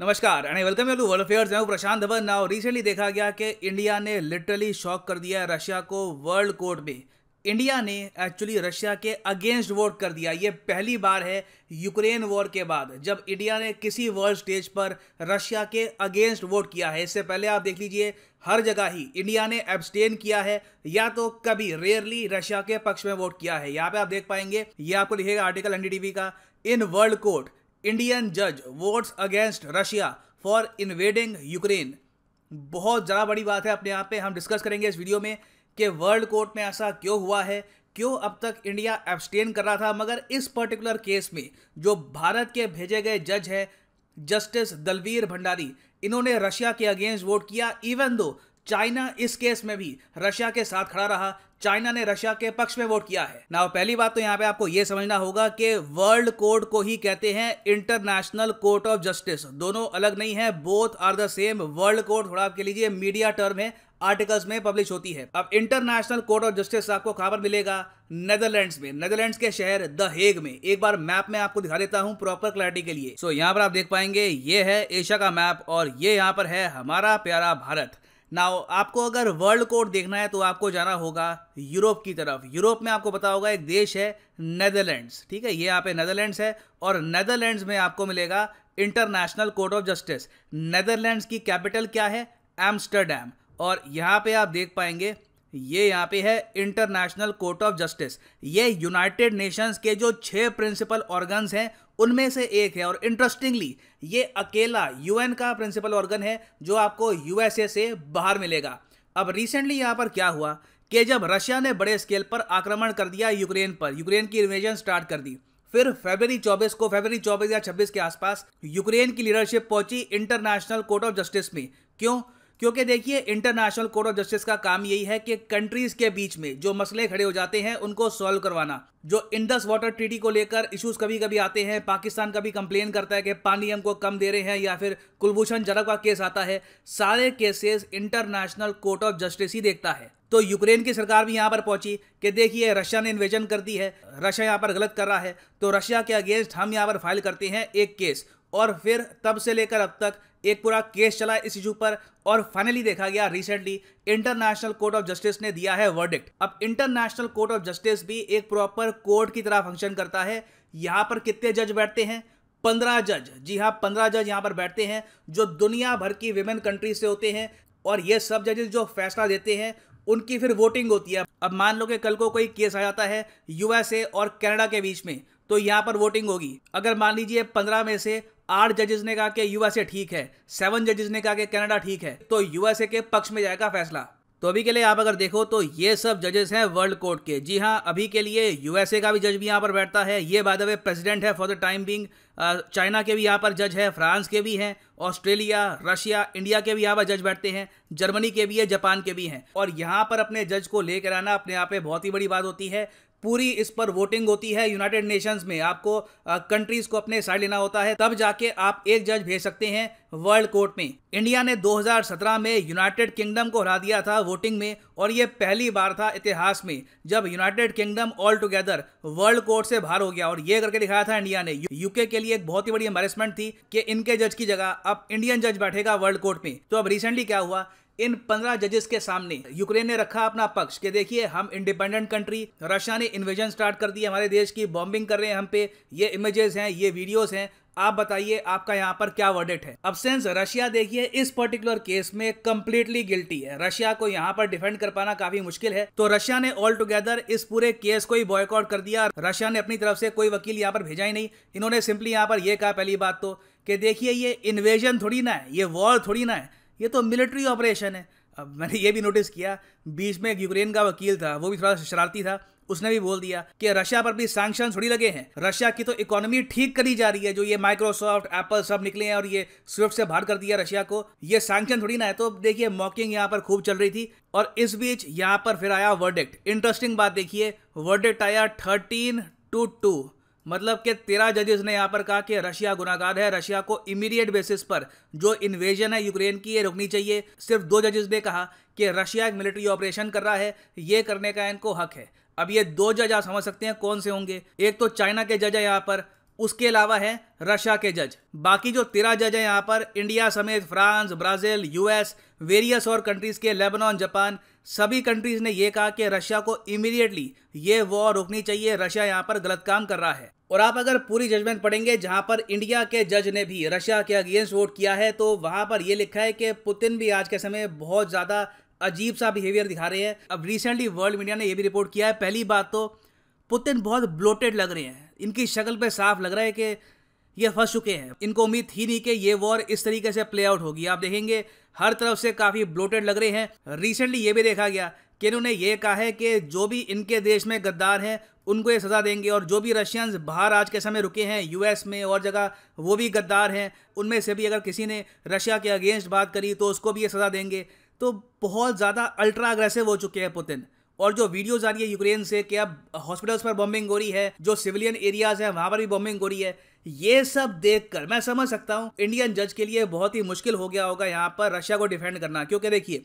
नमस्कार and welcome you world affairs मैं Prashant Dhawan now recently देखा गया कि इंडिया ने लिटरली शॉक कर दिया है रशिया को वर्ल्ड कोर्ट में इंडिया ने एक्चुअली रशिया के अगेंस्ट वोट कर दिया ये पहली बार है यूक्रेन वॉर के बाद जब इंडिया ने किसी वर्ल्ड स्टेज पर रशिया के अगेंस्ट वोट किया है इससे पहले आप देख लीजिए हर जगह ही इंडिया ने एब्सटेन किया है या तो कभी रेयरली रशिया के पक्ष में वोट किया है यहाँ पे आप देख पाएंगे ये आपको लिखेगा आर्टिकल एनडीटीवी का इन वर्ल्ड कोर्ट इंडियन जज votes against Russia for invading Ukraine बहुत ज़्यादा बड़ी बात है अपने आप पे हम डिस्कस करेंगे इस वीडियो में कि वर्ल्ड कोर्ट में ऐसा क्यों हुआ है क्यों अब तक इंडिया एब्सटेन कर रहा था मगर इस पर्टिकुलर केस में जो भारत के भेजे गए जज हैं जस्टिस दलवीर भंडारी इन्होंने रशिया के अगेंस्ट वोट किया इवन दो चाइना इस केस में भी रशिया के साथ खड़ा रहा चाइना ने रशिया के पक्ष में वोट किया है ना पहली बात तो यहाँ पे आपको ये समझना होगा कि वर्ल्ड कोर्ट को ही कहते हैं इंटरनेशनल कोर्ट ऑफ जस्टिस दोनों अलग नहीं है both are the same world court थोड़ा आपके लीजिए मीडिया टर्म है आर्टिकल्स में पब्लिश होती है अब इंटरनेशनल कोर्ट ऑफ जस्टिस आपको खबर पर मिलेगा नेदरलैंड्स में नेदरलैंड्स के शहर द हेग में एक बार मैप में आपको दिखा देता हूं प्रॉपर क्लैरिटी के लिए सो so, यहां पर आप देख पाएंगे ये है एशिया का मैप और ये यहां पर है हमारा प्यारा भारत नाउ आपको अगर वर्ल्ड कोड देखना है तो आपको जाना होगा यूरोप की तरफ यूरोप में आपको पता होगा एक देश है नेदरलैंड्स ठीक है ये यहाँ पे नेदरलैंड्स है और नेदरलैंड्स में आपको मिलेगा International Court of Justice Netherlands की कैपिटल क्या है एम्स्टरडैम और यहाँ पे आप देख पाएंगे ये यहाँ पे है इंटरनेशनल कोर्ट ऑफ जस्टिस ये यूनाइटेड नेशंस के जो छह प्रिंसिपल ऑर्गन्स हैं उनमें से एक है और इंटरेस्टिंगली ये अकेला यूएन का प्रिंसिपल ऑर्गन है जो आपको यूएसए से बाहर मिलेगा अब रिसेंटली यहाँ पर क्या हुआ कि जब रशिया ने बड़े स्केल पर आक्रमण कर दिया यूक्रेन पर यूक्रेन की इन्वेजन स्टार्ट कर दी फिर फरवरी 24 को फरवरी 24 या 26 के आसपास यूक्रेन की लीडरशिप पहुंची इंटरनेशनल कोर्ट ऑफ जस्टिस में क्यों क्योंकि देखिए इंटरनेशनल कोर्ट ऑफ जस्टिस का काम यही है कि कंट्रीज के बीच में जो मसले खड़े हो जाते हैं उनको सॉल्व करवाना जो इंडस वाटर ट्रीटी को लेकर इश्यूज कभी कभी आते हैं पाकिस्तान कभी कंप्लेन करता है कि पानी हमको कम दे रहे हैं या फिर कुलभूषण जरब का केस आता है सारे cases International Court of Justice ही देखता है तो यूक्रेन की सरकार भी यहाँ पर पहुंची कि देखिए रशिया ने इन्वेजन कर दी है रशिया यहाँ पर गलत कर रहा है तो रशिया के अगेंस्ट हम यहाँ पर फाइल करते हैं एक केस और फिर तब से लेकर अब तक एक पूरा केस चला इस इशू पर और फाइनली देखा गया recently International Court of Justice ने दिया है वर्डिक्ट अब इंटरनेशनल कोर्ट ऑफ जस्टिस भी एक प्रॉपर कोर्ट की तरह फंक्शन करता है यहां पर कितने जज बैठते हैं पंद्रह जज जी हाँ पंद्रह जज यहाँ पर बैठते हैं जो दुनिया भर की विमेन कंट्री से होते हैं और ये सब जजेस जो फैसला देते हैं उनकी फिर वोटिंग होती है अब मान लो कि कल को कोई केस आ जाता है यूएसए और कनाडा के बीच में तो यहाँ पर वोटिंग होगी अगर मान लीजिए पंद्रह में से आठ जजेस ने कहा कि यूएसए ठीक है सेवन जजेस ने कहा कि कनाडा ठीक है तो यूएसए के पक्ष में जाएगा फैसला तो अभी के लिए आप अगर देखो तो ये सब जजेस हैं वर्ल्ड कोर्ट के जी हाँ अभी के लिए यूएसए का भी जज भी यहाँ पर बैठता है ये बाय द वे प्रेसिडेंट है for the time being China के भी यहाँ पर जज है फ्रांस के भी हैं ऑस्ट्रेलिया रशिया इंडिया के भी यहाँ पर जज बैठते हैं जर्मनी के भी है जापान के भी हैं और यहाँ पर अपने जज को लेकर आना अपने आप में बहुत ही बड़ी बात होती है पूरी इस पर वोटिंग होती है यूनाइटेड नेशंस में आपको कंट्रीज को अपने साइड लेना होता है तब जाके आप एक जज भेज सकते हैं वर्ल्ड कोर्ट में इंडिया ने 2017 में यूनाइटेड किंगडम को हरा दिया था वोटिंग में और ये पहली बार था इतिहास में जब United Kingdom all together world court से बाहर हो गया और ये करके दिखाया था इंडिया ने यूके के लिए एक बहुत ही बड़ी एम्बेसमेंट थी कि इनके जज की जगह अब इंडियन जज बैठेगा वर्ल्ड कोर्ट में तो अब रिसेंटली क्या हुआ इन पंद्रह जजेस के सामने यूक्रेन ने रखा अपना पक्ष के देखिए हम इंडिपेंडेंट कंट्री रशिया ने इन्वेजन स्टार्ट कर दी हमारे देश की बॉम्बिंग कर रहे हैं हम पे ये इमेजेस हैं ये वीडियोस हैं आप बताइए आपका यहाँ पर क्या वर्डिट है अब सेंस रशिया देखिए इस पर्टिकुलर केस में कंप्लीटली गिल्टी है रशिया को यहाँ पर डिफेंड कर पाना काफी मुश्किल है तो रशिया ने ऑल टुगेदर इस पूरे केस को ही बॉयकआउट कर दिया रशिया ने अपनी तरफ से कोई वकील यहाँ पर भेजा ही नहीं इन्होंने सिंपली यहाँ पर यह कहा पहली बात तो कि देखिए ये इन्वेजन थोड़ी ना है ये वॉर थोड़ी ना है ये तो मिलिट्री ऑपरेशन है अब मैंने ये भी नोटिस किया बीच में एक यूक्रेन का वकील था वो भी थोड़ा शरारती था उसने भी बोल दिया कि रशिया पर भी सैंक्शन थोड़ी लगे हैं रशिया की तो इकोनॉमी ठीक करी जा रही है जो ये माइक्रोसॉफ्ट एप्पल सब निकले हैं और ये स्विफ्ट से बाहर कर दिया रशिया को ये सैंक्शन थोड़ी ना है तो देखिए मॉकिंग यहाँ पर खूब चल रही थी और इस बीच यहाँ पर फिर आया वर्डिक्ट इंटरेस्टिंग बात देखिए वर्डिक्ट आया थर्टीन टू टू मतलब कि तेरह जजेस ने यहाँ पर कहा कि रशिया गुनागार है रशिया को इमीडिएट बेसिस पर जो इन्वेजन है यूक्रेन की ये रुकनी चाहिए सिर्फ दो जजेस ने कहा कि रशिया एक मिलिट्री ऑपरेशन कर रहा है ये करने का इनको हक है अब ये दो जज आप समझ सकते हैं कौन से होंगे एक तो चाइना के जज है यहाँ पर उसके अलावा है रशिया के जज बाकी जो तेरह जज हैं यहाँ पर इंडिया समेत फ्रांस ब्राजील यूएस वेरियस और कंट्रीज के लेबनान जापान सभी कंट्रीज ने यह कहा कि रशिया को इमीडिएटली ये वॉर रोकनी चाहिए रशिया यहाँ पर गलत काम कर रहा है और आप अगर पूरी जजमेंट पढ़ेंगे जहां पर इंडिया के जज ने भी रशिया के अगेंस्ट वोट किया है तो वहां पर यह लिखा है कि पुतिन भी आज के समय बहुत ज़्यादा अजीब सा बिहेवियर दिखा रहे हैं अब रिसेंटली वर्ल्ड मीडिया ने यह भी रिपोर्ट किया है पहली बात तो पुतिन बहुत ब्लोटेड लग रहे हैं इनकी शक्ल पर साफ लग रहा है कि ये फंस चुके हैं इनको उम्मीद थी नहीं कि ये वॉर इस तरीके से प्ले आउट होगी आप देखेंगे हर तरफ से काफ़ी ब्लोटेड लग रहे हैं रिसेंटली ये भी देखा गया कि इन्होंने ये कहा है कि जो भी इनके देश में गद्दार हैं उनको ये सज़ा देंगे और जो भी रशियंस बाहर आज के समय रुके हैं यूएस में और जगह वो भी गद्दार हैं उनमें से भी अगर किसी ने रशिया के अगेंस्ट बात करी तो उसको भी ये सज़ा देंगे तो बहुत ज़्यादा अल्ट्रा अग्रेसिव हो चुके हैं पुतिन और जो वीडियोज आ रही है यूक्रेन से कि अब हॉस्पिटल्स पर बॉम्बिंग हो रही है जो सिविलियन एरियाज हैं वहाँ पर भी बॉम्बिंग हो रही है ये सब देखकर मैं समझ सकता हूँ इंडियन जज के लिए बहुत ही मुश्किल हो गया होगा यहाँ पर रशिया को डिफेंड करना क्योंकि देखिए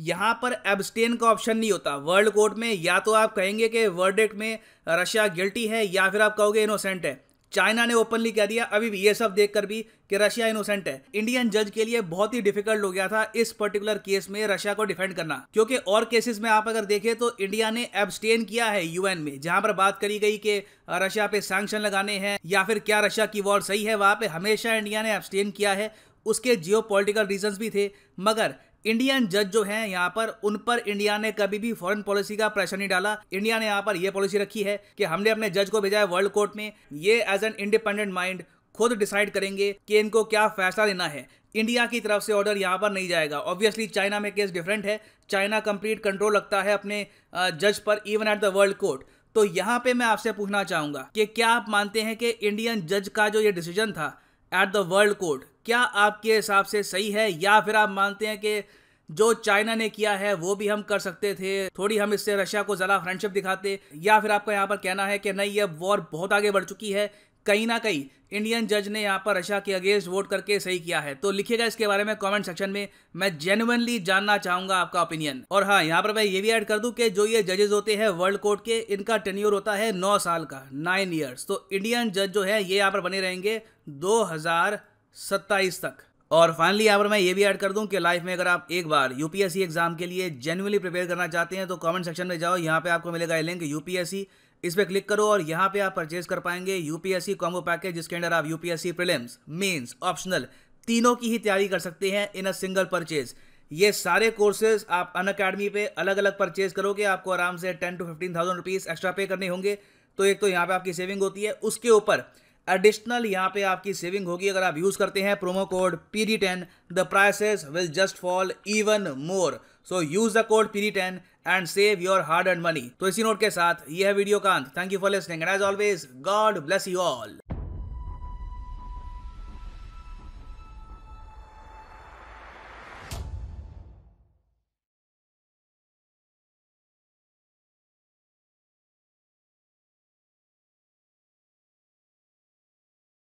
यहाँ पर एबस्टेन का ऑप्शन नहीं होता वर्ल्ड कोर्ट में या तो आप कहेंगे कि वर्डेक्ट में रशिया गिल्टी है या फिर आप कहोगे इनोसेंट है चाइना ने ओपनली कह दिया अभी भी ये सब देखकर भी कि रशिया इनोसेंट है इंडियन जज के लिए बहुत ही डिफिकल्ट हो गया था इस पर्टिकुलर केस में रशिया को डिफेंड करना क्योंकि और केसेस में आप अगर देखें तो इंडिया ने एबस्टेन किया है यूएन में जहां पर बात करी गई कि रशिया पे सैंक्शन लगाने हैं या फिर क्या रशिया की वॉर सही है वहां पे हमेशा इंडिया ने एबस्टेन किया है उसके जियो पोलिटिकल भी थे मगर इंडियन जज जो हैं यहाँ पर उन पर इंडिया ने कभी भी फॉरेन पॉलिसी का प्रेशर नहीं डाला इंडिया ने यहाँ पर यह पॉलिसी रखी है कि हमने अपने जज को भेजा है वर्ल्ड कोर्ट में ये एज एन इंडिपेंडेंट माइंड खुद डिसाइड करेंगे कि इनको क्या फैसला लेना है इंडिया की तरफ से ऑर्डर यहाँ पर नहीं जाएगा ऑब्वियसली चाइना में केस डिफरेंट है चाइना कंप्लीट कंट्रोल रखता है अपने जज पर even at the world court तो यहाँ पे मैं आपसे पूछना चाहूँगा कि क्या आप मानते हैं कि इंडियन जज का जो ये डिसीजन था एट द वर्ल्ड कोर्ट क्या आपके हिसाब से सही है या फिर आप मानते हैं कि जो चाइना ने किया है वो भी हम कर सकते थे थोड़ी हम इससे रशिया को ज़रा फ्रेंडशिप दिखाते या फिर आपका यहाँ पर कहना है कि नहीं ये वॉर बहुत आगे बढ़ चुकी है कहीं ना कहीं इंडियन जज ने यहाँ पर रशिया के अगेंस्ट वोट करके सही किया है तो लिखिएगा इसके बारे में कमेंट सेक्शन में मैं जेनुअनली जानना चाहूंगा आपका ओपिनियन और हाँ यहाँ पर मैं ये भी ऐड कर दूं कि जो ये जजेस होते हैं वर्ल्ड कोर्ट के इनका टेन्योर होता है नौ साल का नाइन ईयर्स तो इंडियन जज जो है ये यहाँ पर बने रहेंगे दो हजार सत्ताईस तक और फाइनली यहाँ पर मैं ये भी ऐड कर दूं कि लाइफ में अगर आप एक बार यूपीएससी एग्जाम के लिए जेनुअली प्रिपेयर करना चाहते हैं तो कमेंट सेक्शन में जाओ यहाँ पे आपको मिलेगा लिंक यूपीएससी इस पर क्लिक करो और यहाँ पे आप परचेज कर पाएंगे यूपीएससी कॉम्बो पैकेज जिसके अंदर आप यूपीएससी प्रिलिम्स मेन्स ऑप्शनल तीनों की ही तैयारी कर सकते हैं इन अ सिंगल परचेज ये सारे कोर्सेज आप अन अकेडमी पे अलग अलग परचेज करोगे आपको आराम से ten to fifteen thousand rupees extra pay करने होंगे तो एक तो यहाँ पे आपकी सेविंग होती है उसके ऊपर एडिशनल यहाँ पे आपकी सेविंग होगी अगर आप यूज़ करते हैं promo code P D ten the prices will just fall even more so use the code P D ten and save your hard and money तो इसी नोट के साथ यह वीडियो का अंत thank you for listening and as always God bless you all